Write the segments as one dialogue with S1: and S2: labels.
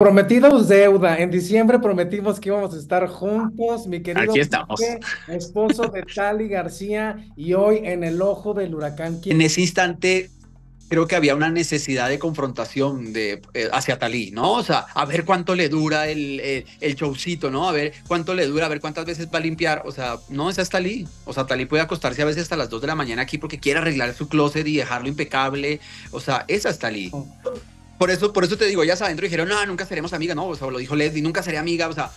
S1: Prometidos deuda. En diciembre prometimos que íbamos a estar juntos, mi querido. Aquí estamos. esposo de Tali García y hoy en el ojo del huracán. En ese
S2: instante creo que había una necesidad de confrontación de, eh, hacia Tali, ¿no? O sea, a ver cuánto le dura el, el, showcito, ¿no? A ver cuánto le dura, a ver cuántas veces va a limpiar. O sea, no, esa es Tali. O sea, Tali puede acostarse a veces hasta las 2 de la mañana aquí porque quiere arreglar su closet y dejarlo impecable. O sea, esa es Talí. Oh. Por eso, por eso te digo, ya adentro dijeron, no, nunca seremos amigas, no, o sea, lo dijo Leslie, nunca seré amiga, o sea,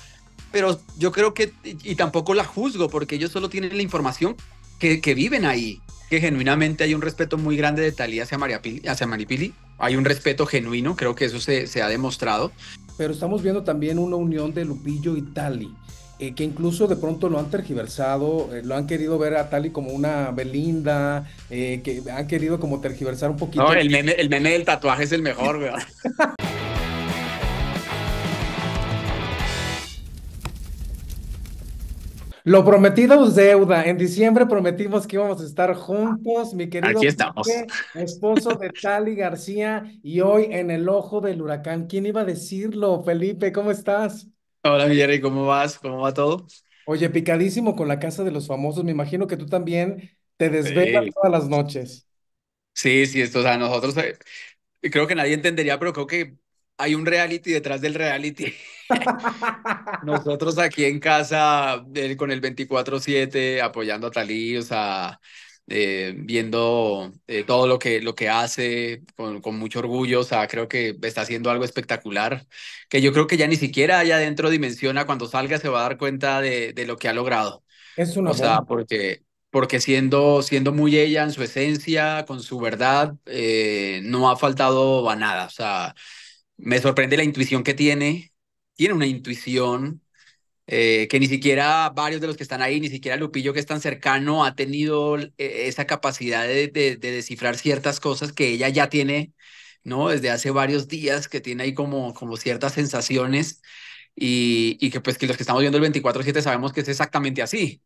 S2: pero yo creo que, y tampoco la juzgo, porque ellos solo tienen la información que, viven ahí, que genuinamente hay un respeto muy grande de Talía hacia, hacia Maripili, hay un respeto genuino, creo que eso se, se ha demostrado.
S1: Pero estamos viendo también una unión de Lupillo y Tali. Eh, que incluso de pronto lo han tergiversado, eh, lo han querido ver a Tali como una Belinda, eh, que han querido como tergiversar un poquito. No, el
S2: meme, del tatuaje es el mejor, weón.
S1: Lo prometido es deuda. En diciembre prometimos que íbamos a estar juntos, mi querido Aquí estamos. esposo de Tali García, y hoy en el ojo del huracán. ¿Quién iba a decirlo, Felipe? ¿Cómo estás? Hola, Jerry, ¿cómo vas? ¿Cómo va todo? Oye, picadísimo con la casa de los famosos. Me imagino que tú también te desvelas todas las noches.
S2: Sí, sí, esto, o sea, nosotros, eh, creo que nadie entendería, pero creo que hay un reality detrás del reality. Nosotros aquí en casa, con el 24-7, apoyando a Talí, o sea, eh, viendo eh, todo lo que, lo que hace con, mucho orgullo, o sea, creo que está haciendo algo espectacular, que yo creo que ya ni siquiera allá adentro dimensiona, cuando salga se va a dar cuenta de, lo que ha logrado. Es una o sea, porque, porque siendo, siendo muy ella en su esencia, con su verdad, eh, no ha faltado a nada, o sea, me sorprende la intuición que tiene, tiene una intuición eh, que ni siquiera varios de los que están ahí, ni siquiera Lupillo que es tan cercano, ha tenido eh, esa capacidad de, descifrar ciertas cosas que ella ya tiene, ¿no? Desde hace varios días, que tiene ahí como, como ciertas sensaciones y, que pues que los que estamos viendo el 24/7 sabemos que es exactamente así.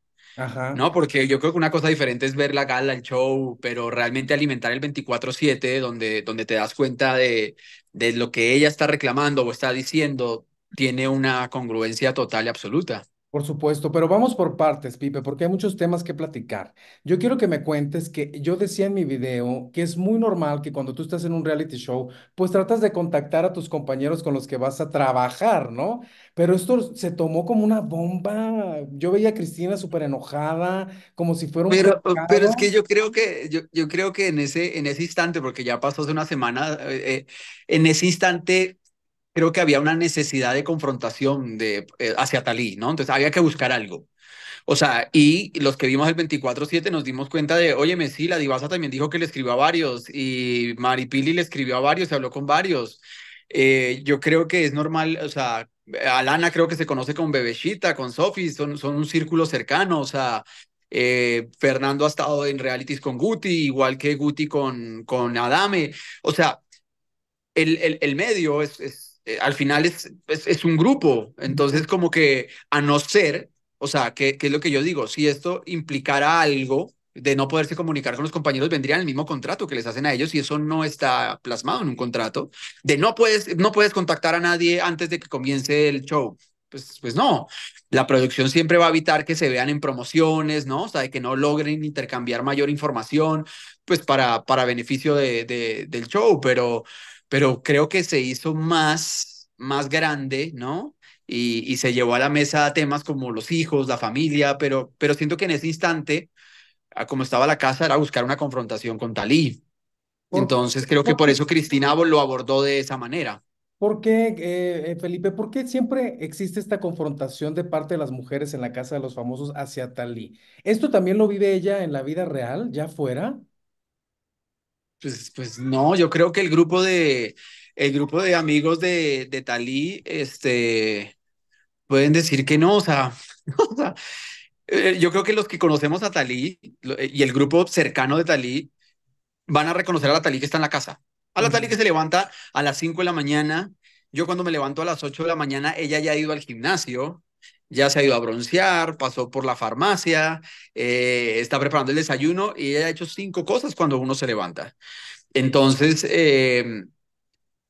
S2: No, porque yo creo que una cosa diferente es ver la gala, el show, pero realmente alimentar el 24/7, donde, donde te das cuenta de, de lo que ella está reclamando o está diciendo, tiene una congruencia total y absoluta.
S1: Por supuesto, pero vamos por partes, Pipe, porque hay muchos temas que platicar. Yo quiero que me cuentes que yo decía en mi video que es muy normal que cuando tú estás en un reality show, pues tratas de contactar a tus compañeros con los que vas a trabajar, ¿no? Pero esto se tomó como una bomba. Yo veía a Cristina súper enojada, como si fuera un... Pero, es que
S2: yo creo que, yo, creo que en ese, en ese instante, porque ya pasó hace una semana, eh, eh, en ese instante creo que había una necesidad de confrontación de, eh, hacia Talí, ¿no? Entonces había que buscar algo. O sea, y los que vimos el 24-7 nos dimos cuenta de, oye, Messi, la divasa también dijo que le escribió a varios y Maripili le escribió a varios, se habló con varios. Eh, yo creo que es normal, o sea, Alana creo que se conoce con Bebechita, con Sofi, son, son un círculo cercano, o sea, eh, Fernando ha estado en realities con Guti, igual que Guti con, con Adame, o sea, el, el, el medio es eh, al final es, es, un grupo, entonces como que a no ser, o sea, ¿qué qué es lo que yo digo, si esto implicara algo de no poderse comunicar con los compañeros, vendrían el mismo contrato que les hacen a ellos y eso no está plasmado en un contrato, de no puedes, no puedes contactar a nadie antes de que comience el show. Pues, pues, no, la producción siempre va a evitar que se vean en promociones, ¿no? O sea, de que no logren intercambiar mayor información, pues para, para beneficio de, de, del show, pero, pero creo que se hizo más, más grande, ¿no? Y, se llevó a la mesa temas como los hijos, la familia, pero, pero siento que en ese instante, ah, como estaba la casa, era buscar una confrontación con Talí. Entonces creo que por eso Cristina lo abordó de esa manera.
S1: ¿Por qué, eh, eh, Felipe, por qué siempre existe esta confrontación de parte de las mujeres en la casa de los famosos hacia Talí? ¿Esto también lo vive ella en la vida real, ya fuera?
S2: Pues, pues, no, yo creo que el grupo de, el grupo de amigos de, de Talí, este, pueden decir que no, o sea, eh, yo creo que los que conocemos a Talí eh, y el grupo cercano de Talí van a reconocer a la Talí que está en la casa. A la Talí que se levanta a las 5 de la mañana. Yo cuando me levanto a las 8 de la mañana, ella ya ha ido al gimnasio ya se ha ido a broncear, pasó por la farmacia, eh, está preparando el desayuno y ha hecho cinco cosas cuando uno se levanta. Entonces, em,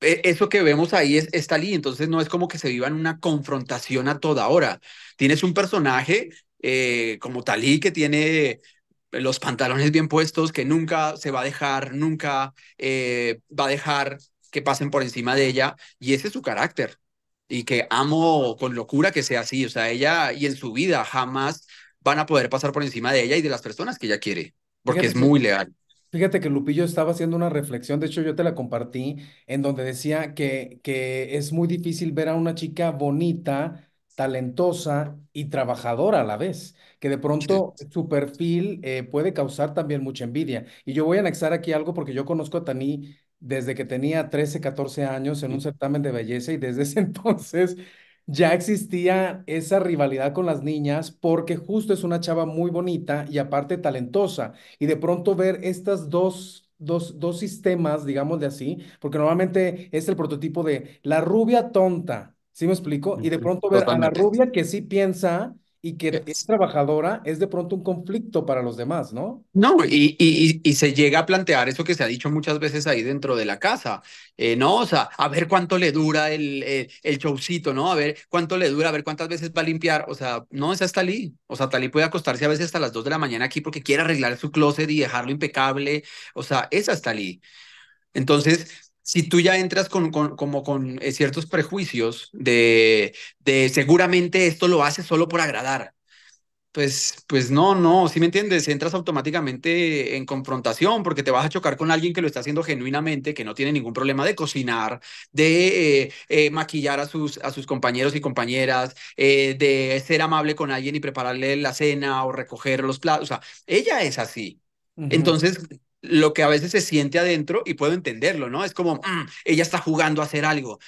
S2: e, eso que vemos ahí es, talí entonces no es como que se viva en una confrontación a toda hora. Tienes un personaje eh, como Talí que tiene los pantalones bien puestos, que nunca se va a dejar, nunca eh, va a dejar que pasen por encima de ella, y ese es su carácter y que amo con locura que sea así. O sea, ella y en su vida jamás van a poder pasar por encima de ella y de las personas que ella quiere, porque es muy leal.
S1: Fíjate que Lupillo estaba haciendo una reflexión, de hecho yo te la compartí, en donde decía que, que es muy difícil ver a una chica bonita, talentosa y trabajadora a la vez, que de pronto su perfil eh, puede causar también mucha envidia. Y yo voy a anexar aquí algo porque yo conozco a Tani desde que tenía 13, 14 años en un certamen de belleza y desde ese entonces ya existía esa rivalidad con las niñas porque justo es una chava muy bonita y aparte talentosa. Y de pronto ver estas dos... Dos, dos sistemas, digamos de así, porque normalmente es el prototipo de la rubia tonta, ¿sí me explico? Y de pronto ver a la rubia que sí piensa, y que es trabajadora es de pronto un conflicto para los demás, ¿no?
S2: No, y, y, y, se llega a plantear eso que se ha dicho muchas veces ahí dentro de la casa, eh, ¿no? O sea, a ver cuánto le dura el, eh, el, ¿no? A ver cuánto le dura, a ver cuántas veces va a limpiar, o sea, no, es hasta Talí, o sea, Talí puede acostarse a veces hasta las 2 de la mañana aquí porque quiere arreglar su closet y dejarlo impecable, o sea, es hasta Talí. Entonces, si tú ya entras con, como con eh, ciertos prejuicios de, de seguramente esto lo hace solo por agradar, pues, pues no, no, si ¿sí me entiendes? Entras automáticamente en confrontación porque te vas a chocar con alguien que lo está haciendo genuinamente, que no tiene ningún problema de cocinar, de eh, eh, maquillar a sus, a sus compañeros y compañeras, de ser amable con alguien y prepararle la cena o recoger los platos. O sea, ella es así. Entonces, lo que a veces se siente adentro y puedo entenderlo, ¿no? Es como, mm, ella está jugando a hacer algo.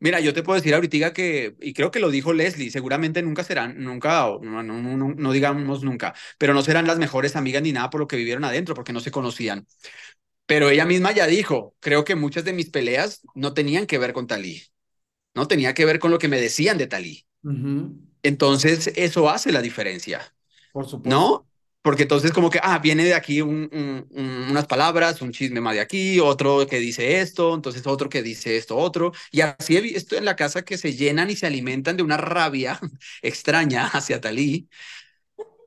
S2: Mira, yo te puedo decir ahorita que, y creo que lo dijo Leslie, seguramente nunca serán, nunca, no, digamos nunca, pero no serán las mejores amigas ni nada por lo que vivieron adentro, porque no se conocían. Pero ella misma ya dijo, creo que muchas de mis peleas no tenían que ver con Talí, no tenía que ver con lo que me decían de Talí. Entonces, eso hace la diferencia. Por supuesto. ¿No? porque entonces como que, ah, viene de aquí un, unas palabras, un chisme más de aquí, otro que dice esto, entonces otro que dice esto, otro. Y así estoy en la casa que se llenan y se alimentan de una rabia extraña hacia Talí,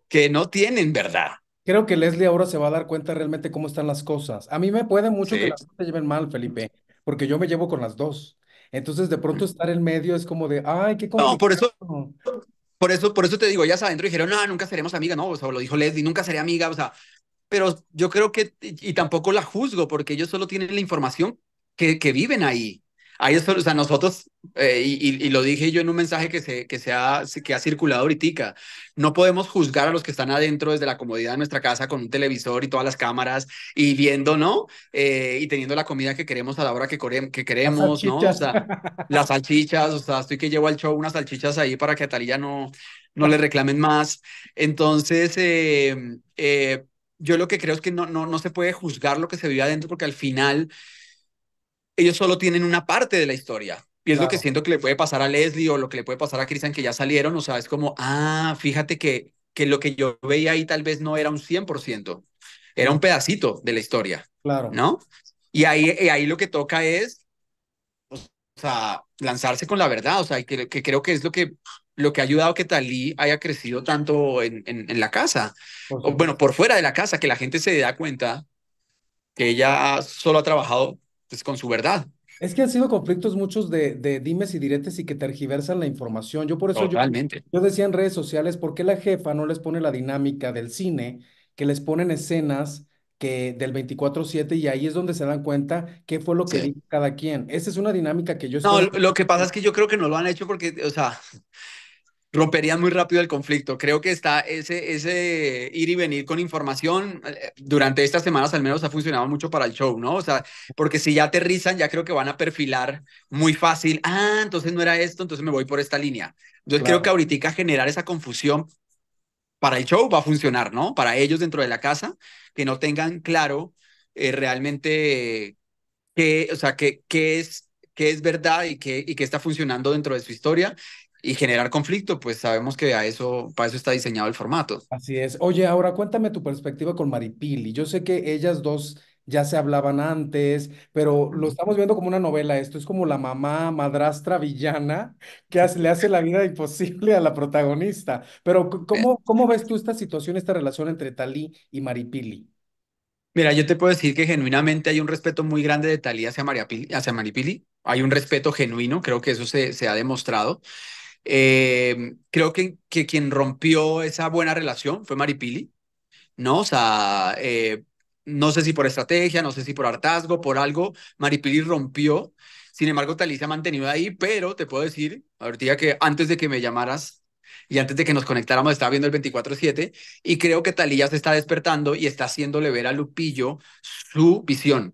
S2: que no tienen verdad.
S1: Creo que Leslie ahora se va a dar cuenta realmente cómo están las cosas. A mí me puede mucho que las cosas se lleven mal, Felipe, porque yo me llevo con las dos. Entonces, de pronto estar en
S2: medio es como de, ay, qué complicado. No, por eso, por eso, por eso te digo, ellas adentro dijeron, no, nunca seremos amiga no, o sea, lo dijo Leslie, nunca seré amiga, o sea, pero yo creo que, y tampoco la juzgo, porque ellos solo tienen la información que, que viven ahí. Ahí es, o sea, nosotros, eh, y, y, lo dije yo en un mensaje que, se, que, se ha, que ha circulado ahorita, no podemos juzgar a los que están adentro desde la comodidad de nuestra casa con un televisor y todas las cámaras y viendo, ¿no? Eh, y teniendo la comida que queremos a la hora que, que queremos, ¿no? O sea, las salchichas, o sea, estoy que llevo al show unas salchichas ahí para que a Talía no, no le reclamen más. Entonces, eh, yo lo que creo es que no, no, no se puede juzgar lo que se vive adentro porque al final ellos solo tienen una parte de la historia. Y es lo que siento que le puede pasar a Leslie o lo que le puede pasar a Cristian que ya salieron. O sea, es como, ah, fíjate que, que lo que yo veía ahí tal vez no era un 100%, era un pedacito de la historia. Claro. ¿No? Y ahí, ahí lo que toca es, o sea, lanzarse con la verdad. O sea, que, que creo que es lo que lo que ha ayudado que Talí haya crecido tanto en, en, en la casa, o, bueno, por fuera de la casa, que la gente se da cuenta que ella solo ha trabajado pues, con su verdad.
S1: Es que han sido conflictos muchos de, de, dimes y diretes y que tergiversan la información. Yo por eso yo, yo, decía en redes sociales, ¿por qué la jefa no les pone la dinámica del cine, que les ponen escenas que del 24/7 y ahí es donde se dan cuenta qué fue lo que dijo cada quien? Esa es una dinámica que yo... No, lo que pasa es
S2: que yo creo que no lo han hecho porque, o sea, romperían muy rápido el conflicto. Creo que está ese, ese ir y venir con información eh, durante estas semanas al menos ha funcionado mucho para el show, ¿no? O sea, porque si ya aterrizan, ya creo que van a perfilar muy fácil, ah, entonces no era esto, entonces me voy por esta línea. Entonces creo que ahorita generar esa confusión para el show va a funcionar, ¿no? Para ellos dentro de la casa, que no tengan claro eh, realmente qué, o sea, qué, qué es qué es verdad y qué, y qué está funcionando dentro de su historia y generar conflicto, pues sabemos que a eso, para eso está diseñado el formato.
S1: Así es. Oye, ahora cuéntame tu perspectiva con Maripili. Yo sé que ellas dos ya se hablaban antes, pero lo estamos viendo como una novela. Esto es como la mamá madrastra villana que le hace la vida imposible a la protagonista. Pero eh. ¿cómo, cómo ves tú esta
S2: situación, esta relación entre Talí y Maripili? Mira, yo te puedo decir que genuinamente hay un respeto muy grande de Talí hacia, hacia Maripili. Hay un respeto genuino, creo que eso se, se ha demostrado. Eh, creo que, que quien rompió esa buena relación fue Maripili, ¿no? O sea, eh, no sé si por estrategia, no sé si por hartazgo, por algo, Maripili rompió. Sin embargo, Talía se ha mantenido ahí, pero te puedo decir, ahorita que antes de que me llamaras y antes de que nos conectáramos, estaba viendo el 24-7 y creo que Talía se está despertando y está haciéndole ver a Lupillo su visión.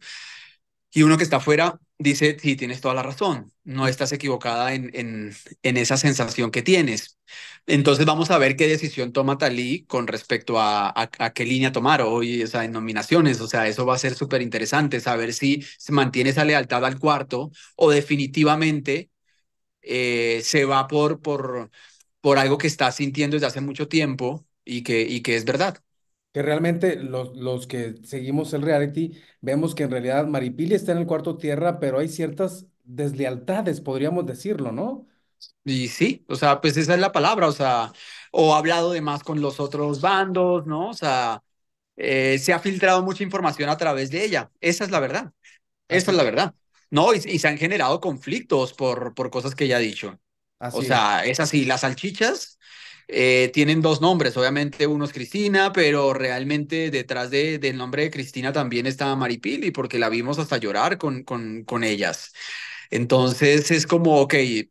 S2: Y uno que está afuera dice, sí, tienes toda la razón, no estás equivocada en, en, esa sensación que tienes. Entonces vamos a ver qué decisión toma Talí con respecto a, a, qué línea tomar hoy, o sea, en nominaciones, o sea, eso va a ser súper interesante, saber si se mantiene esa lealtad al cuarto o definitivamente eh, se va por, por, por algo que está sintiendo desde hace mucho tiempo y que, y que es verdad
S1: que realmente los, los que seguimos el reality vemos que en realidad Maripili está en el cuarto tierra, pero hay ciertas deslealtades, podríamos decirlo, ¿no?
S2: Y sí, o sea, pues esa es la palabra, o sea, o ha hablado de más con los otros bandos, ¿no? O sea, eh, se ha filtrado mucha información a través de ella, esa es la verdad, esa es la verdad, ¿no? Y, y se han generado conflictos por, por cosas que ella ha dicho o sea, es. así, las salchichas eh, tienen dos nombres, obviamente uno es Cristina, pero realmente detrás de, del nombre de Cristina también está Maripili, porque la vimos hasta llorar con, con, con ellas. Entonces es como, ok, eh,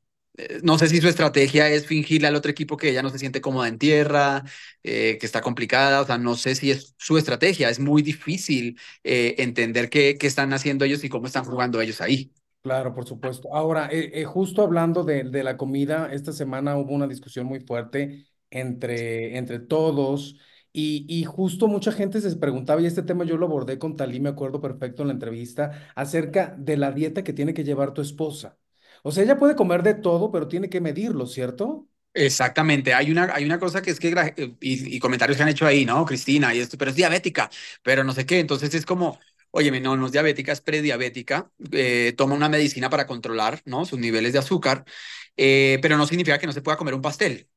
S2: no sé si su estrategia es fingirle al otro equipo que ella no se siente cómoda en tierra, eh, que está complicada, o sea, no sé si es su estrategia, es muy difícil entender qué están haciendo ellos y cómo están jugando ellos ahí.
S1: Claro, por ah. supuesto. Ahora, eh, eh, justo hablando de, de, la comida, esta semana hubo una discusión muy fuerte entre, entre todos y, justo mucha gente se preguntaba, y este tema yo lo abordé con Talí, me acuerdo perfecto en la entrevista, acerca de la dieta que tiene que llevar tu esposa. O sea, ella puede comer de todo,
S2: pero tiene que medirlo, ¿cierto? Exactamente, hay una, hay una cosa que es que, eh, y, y comentarios que han hecho ahí, ¿no? Cristina, y esto, pero es diabética, pero no sé qué, entonces es como, oye, no, no es diabética, es prediabética, eh, toma una medicina para controlar ¿no? sus niveles de azúcar, eh, pero no significa que no se pueda comer un pastel.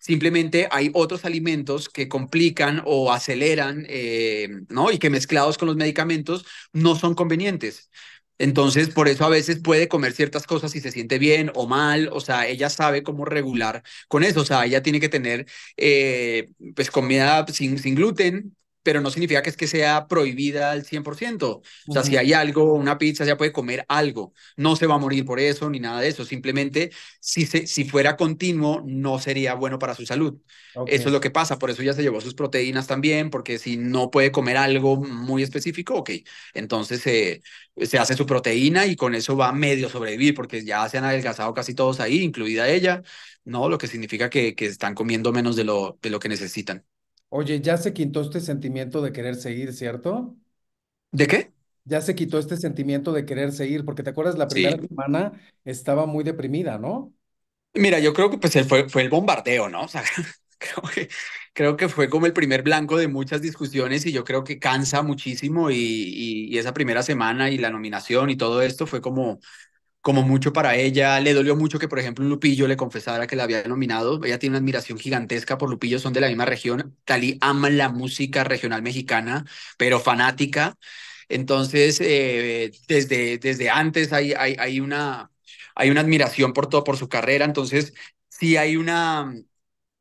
S2: Simplemente hay otros alimentos que complican o aceleran, eh, ¿no? Y que mezclados con los medicamentos no son convenientes. Entonces, por eso a veces puede comer ciertas cosas si se siente bien o mal, o sea, ella sabe cómo regular con eso, o sea, ella tiene que tener pues comida sin gluten, pero no significa que es que sea prohibida al 100%. O sea, si hay algo, una pizza, ya puede comer algo. No se va a morir por eso ni nada de eso. Simplemente, si, se, si fuera continuo, no sería bueno para su salud. Eso es lo que pasa. Por eso ya se llevó sus proteínas también, porque si no puede comer algo muy específico, ok, entonces eh, se hace su proteína y con eso va a medio sobrevivir, porque ya se han adelgazado casi todos ahí, incluida ella, ¿no? Lo que significa que, que están comiendo menos de lo, de lo que necesitan.
S1: Oye, ya se quitó este sentimiento de querer seguir, ¿cierto? ¿De qué? Ya se quitó este sentimiento de querer seguir, porque te acuerdas la primera semana estaba muy deprimida, ¿no?
S2: Mira, yo creo que pues fue, el bombardeo, ¿no? O sea, creo que, fue como el primer blanco de muchas discusiones y yo creo que cansa muchísimo y esa primera semana y la nominación y todo esto fue como, como mucho para ella. Le dolió mucho que, por ejemplo, Lupillo le confesara que la había nominado. Ella tiene una admiración gigantesca por Lupillo, son de la misma región. Talí ama la música regional mexicana, pero fanática. Entonces, eh, desde, desde antes hay, hay, hay, una, hay una admiración por todo, por su carrera. Entonces, si hay una,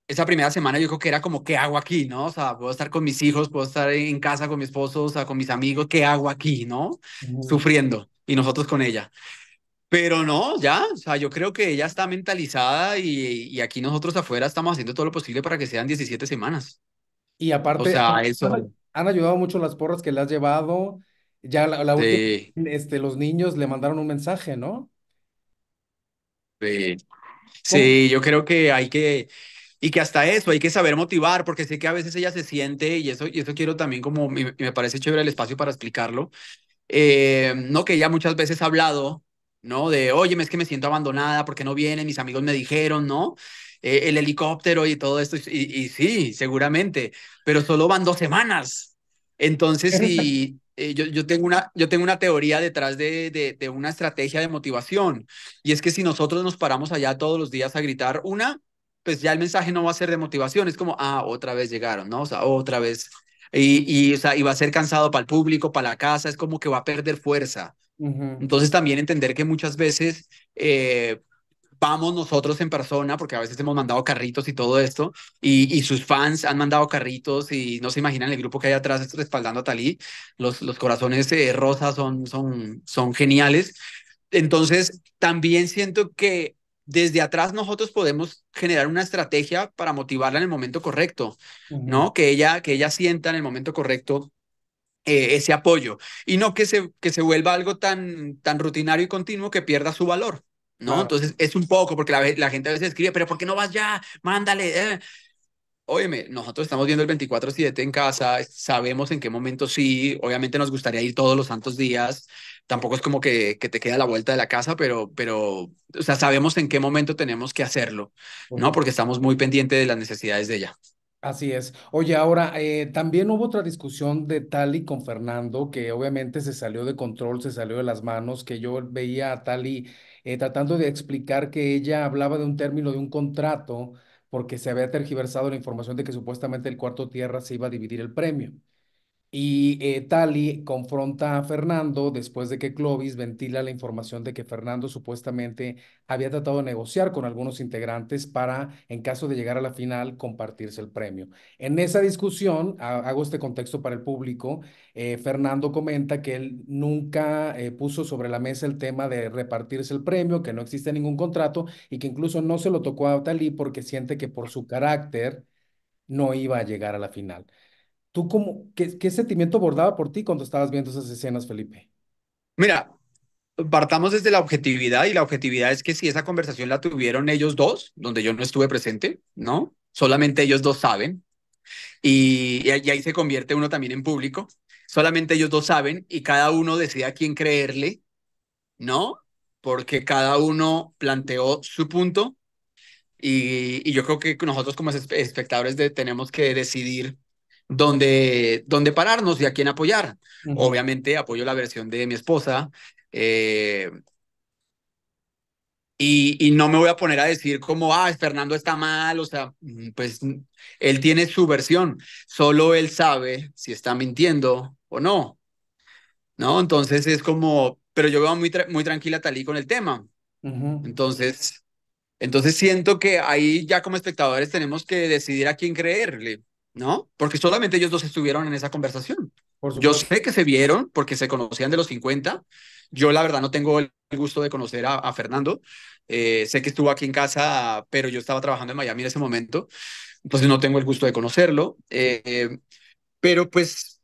S2: esa primera semana yo creo que era como, ¿qué hago aquí? ¿No? O sea, puedo estar con mis hijos, puedo estar en casa con mi esposo, o sea, con mis amigos, ¿qué hago aquí? ¿No? Sufriendo y nosotros con ella. Pero no, ya, o sea, yo creo que ella está mentalizada y, y, aquí nosotros afuera estamos haciendo todo lo posible para que sean 17 semanas. Y aparte, o sea, han, eso...
S1: han ayudado mucho las porras que le has llevado. Ya la, última, este, los niños le mandaron un mensaje, ¿no?
S2: Sí. sí, yo creo que hay que, y que hasta eso hay que saber motivar, porque sé que a veces ella se siente, y eso, y eso quiero también como, me, me parece chévere el espacio para explicarlo, eh, no que ella muchas veces ha hablado ¿no? De, oye, es que me siento abandonada porque no vienen, mis amigos me dijeron, ¿no? Eh, el helicóptero y todo esto, y, sí, seguramente, pero solo van dos semanas. Entonces, y, eh, yo, tengo una, yo tengo una teoría detrás de, de, una estrategia de motivación, y es que si nosotros nos paramos allá todos los días a gritar una, pues ya el mensaje no va a ser de motivación, es como, ah, otra vez llegaron, ¿no? O sea, otra vez. Y, y, o y va a ser cansado para el público, para la casa, es como que va a perder fuerza. Entonces también entender que muchas veces eh, vamos nosotros en persona, porque a veces hemos mandado carritos y todo esto, y, sus fans han mandado carritos y no se imaginan el grupo que hay atrás respaldando a Talí. Los, los corazones eh, rosas son, son, son geniales. Entonces, también siento que desde atrás nosotros podemos generar una estrategia para motivarla en el momento correcto, ¿no? Que ella, que ella sienta en el momento correcto eh, ese apoyo y no que se, que se vuelva algo tan, tan rutinario y continuo que pierda su valor. ¿no? Entonces es un poco, porque la, gente a veces escribe, pero ¿por qué no vas ya? Mándale. Eh. Óyeme, nosotros estamos viendo el 24-7 en casa, sabemos en qué momento sí, obviamente nos gustaría ir todos los santos días, tampoco es como que, que te queda la vuelta de la casa, pero, pero, o sea, sabemos en qué momento tenemos que hacerlo, ¿no? Porque estamos muy pendientes de las necesidades de ella.
S1: Así es. Oye, ahora, eh, también hubo otra discusión de Tali con Fernando, que obviamente se salió de control, se salió de las manos, que yo veía a Tali eh, tratando de explicar que ella hablaba de un término de un contrato porque se había tergiversado la información de que supuestamente el cuarto tierra se iba a dividir el premio. Y eh, Tali confronta a Fernando después de que Clovis ventila la información de que Fernando supuestamente había tratado de negociar con algunos integrantes para, en caso de llegar a la final, compartirse el premio. En esa discusión, hago este contexto para el público, eh, Fernando comenta que él nunca eh, puso sobre la mesa el tema de repartirse el premio, que no existe ningún contrato y que incluso no se lo tocó a Tali porque siente que por su carácter no iba a llegar a la final. ¿Tú cómo, qué, sentimiento bordaba por ti cuando estabas viendo esas escenas, Felipe?
S2: Mira, partamos desde la objetividad y la objetividad es que si esa conversación la tuvieron ellos dos, donde yo no estuve presente, ¿no? Solamente ellos dos saben. Y, ahí se convierte uno también en público. Solamente ellos dos saben y cada uno decide a quién creerle, ¿no? Porque cada uno planteó su punto y, y yo creo que nosotros como espectadores de, tenemos que decidir ¿Dónde pararnos y a quién apoyar. Obviamente apoyo la versión de mi esposa. Eh, y, no me voy a poner a decir como, ah, Fernando está mal, o sea, mm, pues mm, él tiene su versión, solo él sabe si está mintiendo o no, ¿no? Entonces es como, pero yo veo muy, muy tranquila Talí con el tema. Entonces, entonces siento que ahí ya como espectadores tenemos que decidir a quién creerle. ¿no? Porque solamente ellos dos estuvieron en esa conversación. Yo sé que se vieron porque se conocían de los 50. Yo la verdad no tengo el gusto de conocer a, Fernando. Eh, sé que estuvo aquí en casa, pero yo estaba trabajando en Miami en ese momento. Entonces no tengo el gusto de conocerlo. Eh, pero pues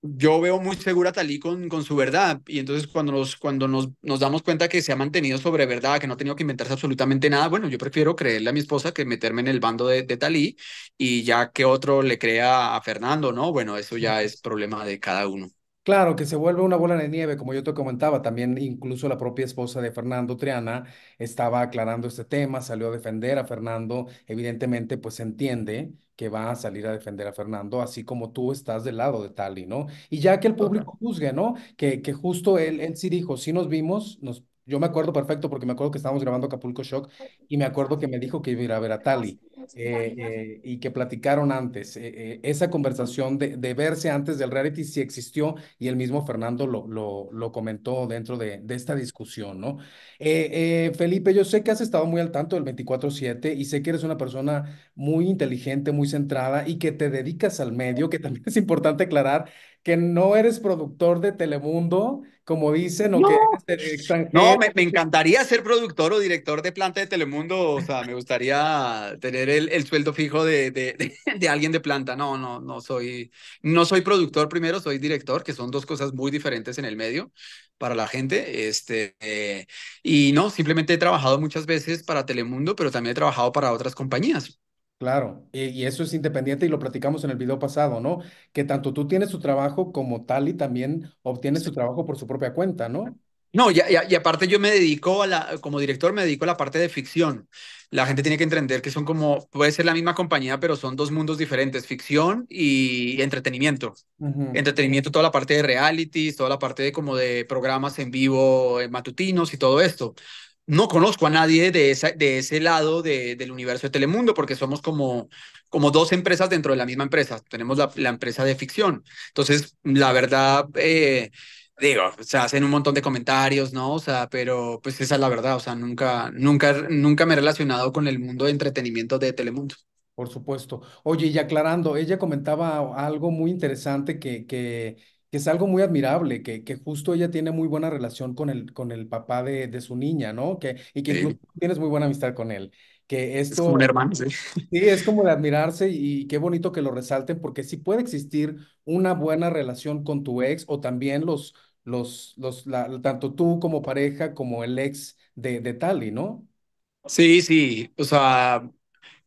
S2: yo veo muy segura a Talí con, con su verdad y entonces cuando, nos, cuando nos, nos damos cuenta que se ha mantenido sobre verdad, que no ha tenido que inventarse absolutamente nada, bueno, yo prefiero creerle a mi esposa que meterme en el bando de, de Talí y ya que otro le crea a Fernando, ¿no? Bueno, eso ya es problema de cada uno.
S1: Claro, que se vuelve una bola de nieve, como yo te comentaba, también incluso la propia esposa de Fernando Triana estaba aclarando este tema, salió a defender a Fernando, evidentemente pues entiende que va a salir a defender a Fernando, así como tú estás del lado de Tali, ¿no? Y ya que el público juzgue, ¿no? Que, que justo él, él sí dijo, si nos vimos, nos yo me acuerdo perfecto porque me acuerdo que estábamos grabando Acapulco Shock y me acuerdo que me dijo que iba a ir a ver a Tali eh, eh, y que platicaron antes. Eh, esa conversación de, verse antes del reality sí existió y el mismo Fernando lo, comentó dentro de, de, esta discusión, ¿no? Felipe, yo sé que has estado muy al tanto del 24-7 y sé que eres una persona muy inteligente, muy centrada y que te dedicas al medio, que también es importante aclarar que no eres productor de Telemundo, como dicen, o que
S2: eres eh, extranjero. No, me, encantaría ser productor o director de planta de Telemundo, o sea, me gustaría tener el, sueldo fijo de, de, alguien de planta. No, no, no soy, no soy productor primero, soy director, que son dos cosas muy diferentes en el medio para la gente. Este, eh, y no, simplemente he trabajado muchas veces para Telemundo, pero también he trabajado para otras compañías. Claro, eh, y, eso es independiente
S1: y lo platicamos en el video pasado, ¿no? Que tanto tú tienes tu trabajo como tal y también obtienes
S2: su trabajo por su propia cuenta, ¿no? No, y, aparte yo me dedico a la, como director me dedico a la parte de ficción. La gente tiene que entender que son como, puede ser la misma compañía, pero son dos mundos diferentes, ficción y entretenimiento. Entretenimiento, toda la parte de realities, toda la parte de como de programas en vivo, eh, matutinos y todo esto no conozco a nadie de, esa, de ese lado de, del universo de Telemundo, porque somos como, como dos empresas dentro de la misma empresa. Tenemos la, empresa de ficción. Entonces, la verdad, eh, digo, se hacen un montón de comentarios, ¿no? O sea, pero pues esa es la verdad. O sea, nunca, nunca, nunca me he relacionado con el mundo de entretenimiento de Telemundo. Por supuesto. Oye, y
S1: aclarando, ella comentaba algo muy interesante que, que que es algo muy admirable, que, que justo ella tiene muy buena relación con el, con el papá de, su niña, ¿no? Que, y que incluso tienes muy buena amistad con él. Que es como un hermano, sí. Sí, es como de admirarse y, qué bonito que lo resalten, porque sí puede existir una buena relación con tu ex o también los, los, los, tanto tú como pareja como el ex de, de Tali, ¿no?
S2: Sí, sí, o sea,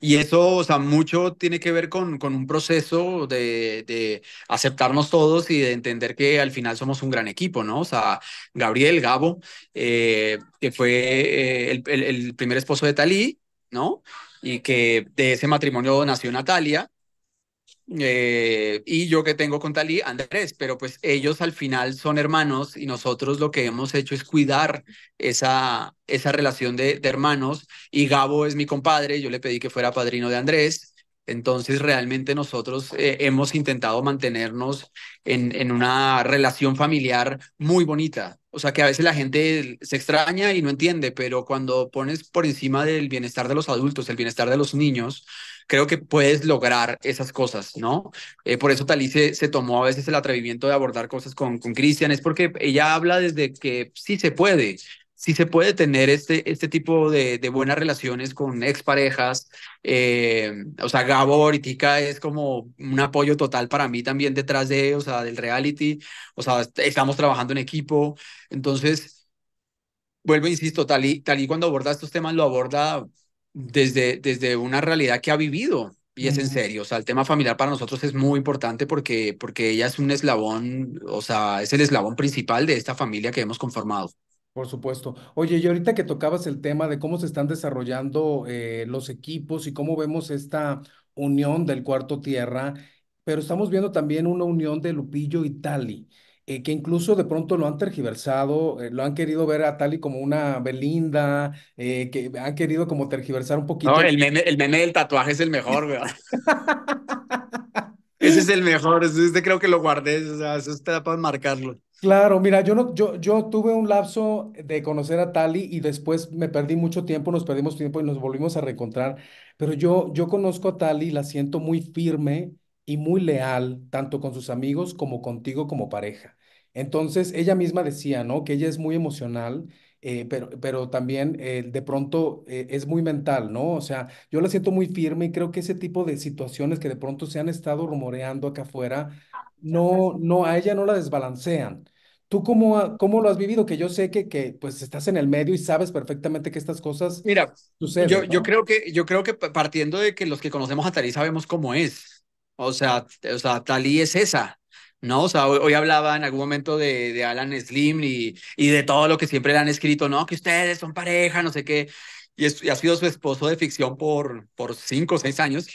S2: y eso, o sea, mucho tiene que ver con, con un proceso de, de, aceptarnos todos y de entender que al final somos un gran equipo, ¿no? O sea, Gabriel, Gabo, eh, que fue eh, el, el, el primer esposo de Talí, ¿no? Y que de ese matrimonio nació Natalia, eh, y yo que tengo con Talí, Andrés, pero pues ellos al final son hermanos y nosotros lo que hemos hecho es cuidar esa, esa relación de, hermanos y Gabo es mi compadre, yo le pedí que fuera padrino de Andrés, entonces realmente nosotros eh, hemos intentado mantenernos en, en una relación familiar muy bonita, o sea que a veces la gente se extraña y no entiende, pero cuando pones por encima del bienestar de los adultos, el bienestar de los niños, creo que puedes lograr esas cosas, ¿no? Eh, por eso Talí se, tomó a veces el atrevimiento de abordar cosas con Cristian, es porque ella habla desde que sí se puede, sí se puede tener este, este tipo de, buenas relaciones con exparejas. Eh, o sea, Gabo Tika es como un apoyo total para mí también detrás de, o sea, del reality. O sea, estamos trabajando en equipo. Entonces, vuelvo, insisto, Talí, Talí cuando aborda estos temas lo aborda desde, desde una realidad que ha vivido. Y es en serio, o sea, el tema familiar para nosotros es muy importante porque, porque ella es un eslabón, o sea, es el eslabón principal de esta familia que hemos conformado.
S1: Por supuesto. Oye, y ahorita que tocabas el tema de cómo se están desarrollando eh, los equipos y cómo vemos esta unión del cuarto tierra, pero estamos viendo también una unión de Lupillo y Tali. Eh, que incluso de pronto lo han tergiversado, eh, lo han querido ver a Tali como una Belinda, eh, que han querido como tergiversar un poquito. No, el
S2: meme, el meme del tatuaje es el mejor, ¿verdad? ese es el mejor, ese creo que lo guardé, o sea, eso para marcarlo.
S1: Claro, mira, yo no, yo, yo tuve un lapso de conocer a Tali y después me perdí mucho tiempo, nos perdimos tiempo y nos volvimos a reencontrar, pero yo, yo conozco a Tali y la siento muy firme, y muy leal, tanto con sus amigos como contigo como pareja. Entonces, ella misma decía, ¿no? Que ella es muy emocional, eh, pero, pero también eh, de pronto eh, es muy mental, ¿no? O sea, yo la siento muy firme y creo que ese tipo de situaciones que de pronto se han estado rumoreando acá afuera, no, no, a ella no la desbalancean. ¿Tú cómo, cómo lo has vivido? Que yo sé que, que pues estás en el medio y sabes perfectamente que estas cosas
S2: Mira, Yo, yo, creo que, yo creo que partiendo de que los que conocemos a Talí sabemos cómo es. O sea, o sea Talí es esa. ¿no? O sea, hoy, hablaba en algún momento de, de Alan Slim y, y, de todo lo que siempre le han escrito, ¿no? Que ustedes son pareja, no sé qué. Y, es, ha sido su esposo de ficción por, por cinco o seis años.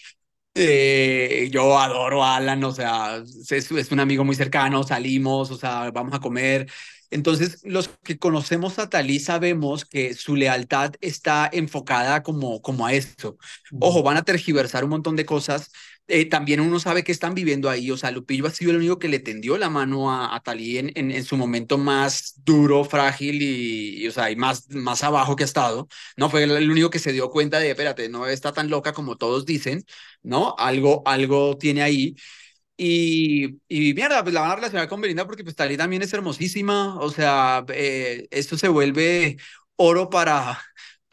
S2: Eh, yo adoro a Alan, o sea, es, es un amigo muy cercano, salimos, o sea, vamos a comer. Entonces, los que conocemos a Talí sabemos que su lealtad está enfocada como, como a eso. Ojo, van a tergiversar un montón de cosas, eh, también uno sabe que están viviendo ahí. O sea, Lupillo ha sido el único que le tendió la mano a, a Talí en, en, su momento más duro, frágil y, o sea, y más, más abajo que ha estado. No fue el, único que se dio cuenta de, espérate, no está tan loca como todos dicen, ¿no? Algo, algo tiene ahí. Y, y mierda, pues la van a relacionar con Belinda porque pues Talí también es hermosísima. O sea, eh, esto se vuelve oro para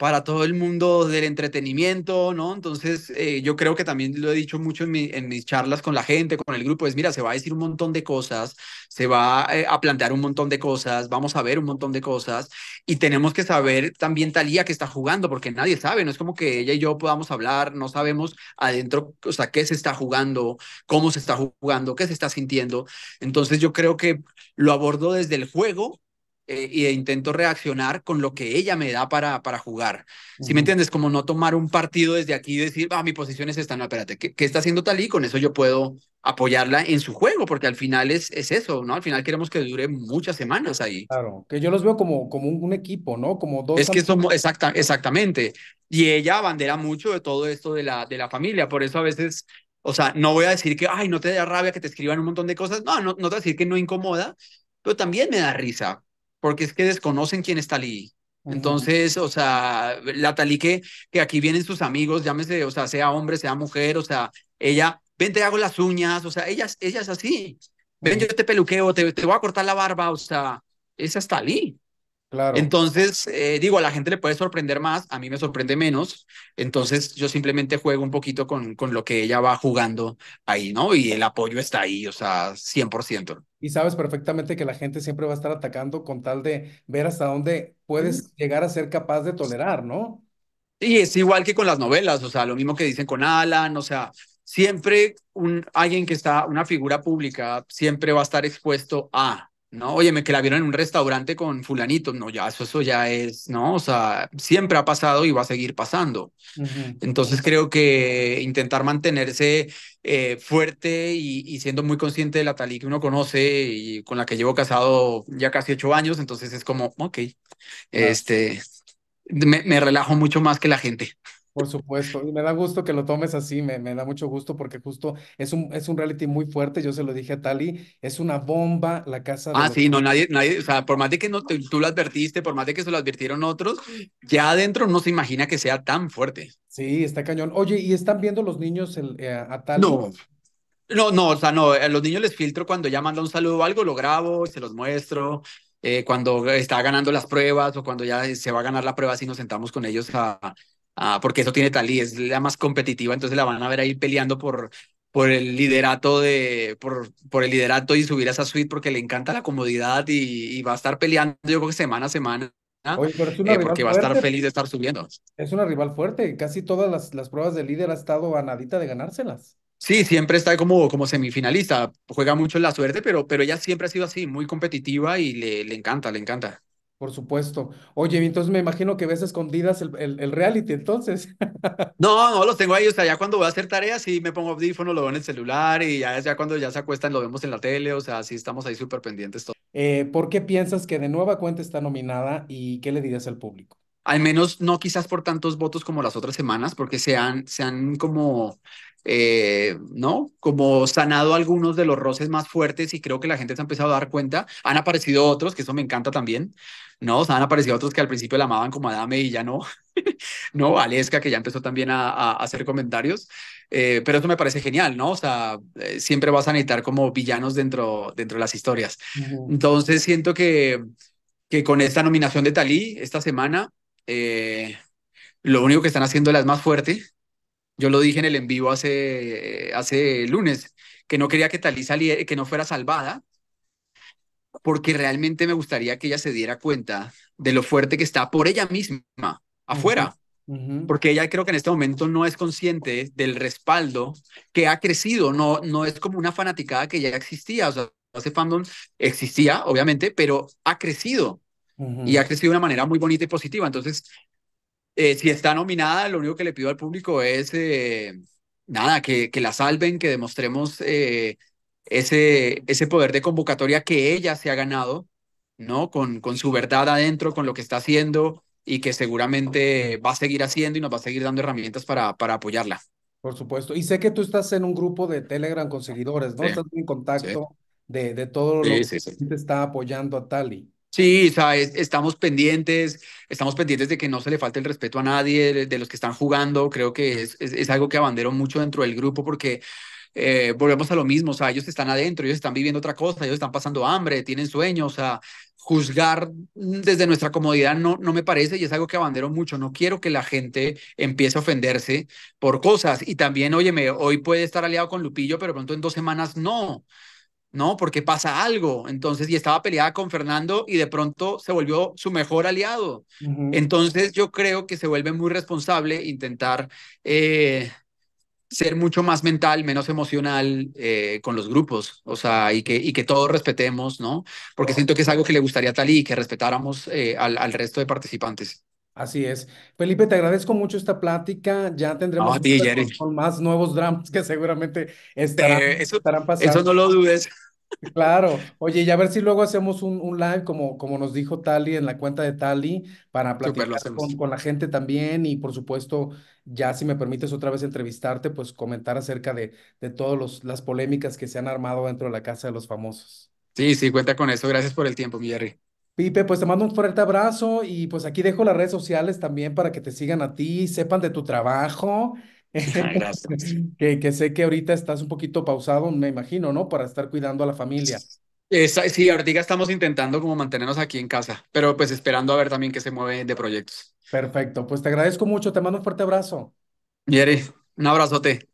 S2: para todo el mundo del entretenimiento, ¿no? Entonces, eh, yo creo que también lo he dicho mucho en, mi, mis charlas con la gente, con el grupo, es, mira, se va a decir un montón de cosas, se va eh, a plantear un montón de cosas, vamos a ver un montón de cosas y tenemos que saber también Talía que está jugando, porque nadie sabe, no es como que ella y yo podamos hablar, no sabemos adentro, o sea, qué se está jugando, cómo se está jugando, qué se está sintiendo. Entonces, yo creo que lo abordo desde el juego eh, y intento reaccionar con lo que ella me da para, para jugar. si ¿Sí me entiendes? Como no tomar un partido desde aquí y decir, ah, mi posición es esta, no, espérate, ¿qué, está haciendo tal y con eso yo puedo apoyarla en su juego? Porque al final es, es eso, ¿no? Al final queremos que dure muchas semanas ahí. Claro,
S1: que yo los veo como, como un, equipo, ¿no? Como dos. Es que somos,
S2: exacta, exactamente. Y ella abandera mucho de todo esto de la, de la familia, por eso a veces o sea, no voy a decir que, ay, no te da rabia que te escriban un montón de cosas. No, no, no te voy a decir que no incomoda, pero también me da risa porque es que desconocen quién es Talí. Entonces, o sea, la Talí que, aquí vienen sus amigos, llámese, o sea, sea hombre, sea mujer, o sea, ella, ven, te hago las uñas, o sea, ella, es así. Ven, yo te peluqueo, te, te voy a cortar la barba, o sea, esa es Talí. Claro. Entonces, eh, digo, a la gente le puede sorprender más, a mí me sorprende menos. Entonces, yo simplemente juego un poquito con, con lo que ella va jugando ahí, ¿no? Y el apoyo está ahí, o sea, 100%
S1: y sabes perfectamente que la gente siempre va a estar atacando con tal de ver hasta dónde puedes llegar a ser capaz de tolerar, ¿no?
S2: Y es igual que con las novelas, o sea, lo mismo que dicen con Alan, o sea, siempre un, alguien que está, una figura pública, siempre va a estar expuesto a, no, oye, que la vieron en un restaurante con fulanito. No, ya eso, eso ya es, ¿no? O sea, siempre ha pasado y va a seguir pasando. Entonces creo que intentar mantenerse eh, fuerte y, siendo muy consciente de la Talí que uno conoce y con la que llevo casado ya casi ocho años, entonces es como, ok, este, me relajo mucho
S1: más que la gente. Por supuesto, y me da gusto que lo tomes así, me, da mucho gusto porque justo es un, es un reality muy fuerte, yo se lo dije a Tali, es una bomba la casa. De ah, sí, no,
S2: nadie, nadie, o sea, por más de que no, tú lo advertiste, por más de que se lo advirtieron otros, ya adentro no se imagina que sea tan fuerte. Sí,
S1: está cañón. Oye, ¿y están viendo los niños eh, a Tali? No,
S2: no, no, o sea, no, a los niños les filtro cuando ya manda un saludo o algo, lo grabo, se los muestro, eh, cuando está ganando las pruebas o cuando ya se va a ganar la prueba, si nos sentamos con ellos a, Ah, porque eso tiene tal y es la más competitiva, entonces la van a ver ahí peleando por, por el liderato de por, por el liderato y subir a esa suite porque le encanta la comodidad y, va a estar peleando yo creo que semana a semana eh, porque va a estar feliz de estar subiendo
S1: es una rival fuerte casi todas las, las pruebas de líder ha estado a de ganárselas
S2: Sí, siempre está como, como semifinalista, juega mucho en la suerte, pero, pero ella siempre ha sido así, muy competitiva y le, le encanta, le encanta. Por
S1: supuesto. Oye, entonces me imagino que ves escondidas el, reality, entonces.
S2: No, no los tengo ahí. O sea, ya cuando voy a hacer tareas, sí me pongo audífono, lo veo en el celular y ya, ya cuando ya se acuestan, lo vemos en la tele. O sea, sí estamos ahí súper pendientes todos.
S1: Eh, ¿Por qué piensas que de nueva cuenta está nominada y qué le dirías al público?
S2: Al menos no quizás por tantos votos como las otras semanas, porque se han, se han como eh, ¿no? Como sanado algunos de los roces más fuertes y creo que la gente se ha empezado a dar cuenta. Han aparecido otros, que eso me encanta también, ¿no? O han aparecido otros que al principio la amaban como Dame y ya no, ¿no? Aleska, que ya empezó también a, hacer comentarios. Eh, pero eso me parece genial, ¿no? O sea, eh, siempre vas a necesitar como villanos dentro, dentro de las historias. Entonces siento que, que con esta nominación de Talí esta semana, lo único que están haciendo es más fuerte, yo lo dije en el en vivo hace, hace lunes, que no quería que Talí saliera, que no fuera salvada, porque realmente me gustaría que ella se diera cuenta de lo fuerte que está por ella misma, afuera. Porque ella creo que en este momento no es consciente del respaldo que ha crecido, no, no es como una fanaticada que ya existía, o sea, ese fandom existía, obviamente, pero ha crecido y ha crecido de una manera muy bonita y positiva. Entonces, eh, si está nominada, lo único que le pido al público es eh, nada, que, que, la salven, que demostremos eh, ese, ese poder de convocatoria que ella se ha ganado, ¿no? Con, con su verdad adentro, con lo que está haciendo y que seguramente va a seguir haciendo y nos va a seguir dando herramientas para, para apoyarla.
S1: Por supuesto. Y sé que tú estás en un grupo de Telegram con seguidores, ¿no? estás en contacto de, de todo sí, lo que te está apoyando a
S2: Tali. Sí, estamos pendientes, estamos pendientes de que no se le falte el respeto a nadie, de los que están jugando, creo que es, algo que abandero mucho dentro del grupo porque eh, volvemos a lo mismo, o ellos están adentro, ellos están viviendo otra cosa, ellos están pasando hambre, tienen sueños, o sea, juzgar desde nuestra comodidad no, no me parece y es algo que abandero mucho. No quiero que la gente empiece a ofenderse por cosas. Y también, óyeme, hoy puede estar aliado con Lupillo, pero pronto en dos semanas no. ¿no? Porque pasa algo. Entonces, y estaba peleada con Fernando y de pronto se volvió su mejor aliado. Entonces, yo creo que se vuelve muy responsable intentar eh, ser mucho más mental, menos emocional eh, con los grupos, o sea, y que, y que todos respetemos, ¿no? Porque siento que es algo que le gustaría a y que respetáramos eh, al resto de participantes. Así es. Felipe, te
S1: agradezco mucho esta plática. Ya tendremos este más nuevos dramas que seguramente estarán, eso, pasando. Eso no lo dudes. Claro. Oye, y a ver si luego hacemos un, live, como, como nos dijo Tali en la cuenta de Tali, para platicar con, la gente también. Y por supuesto, ya si me permites otra vez entrevistarte, pues comentar acerca de, de todas las polémicas que se han armado dentro de la Casa de los Famosos.
S2: Sí, sí, cuenta con eso. Gracias por el tiempo, mi
S1: Pipe, pues te mando un fuerte abrazo y pues aquí dejo las redes sociales también para que te sigan a ti, sepan de tu trabajo. Ah, gracias. que, sé que ahorita estás un poquito pausado, me imagino, ¿no? Para estar cuidando a la familia.
S2: sí, ahorita estamos intentando como mantenernos aquí en casa, pero pues esperando a ver también qué se mueve de proyectos.
S1: Perfecto, pues te agradezco mucho, te mando un fuerte abrazo.
S2: Yeri, un abrazote.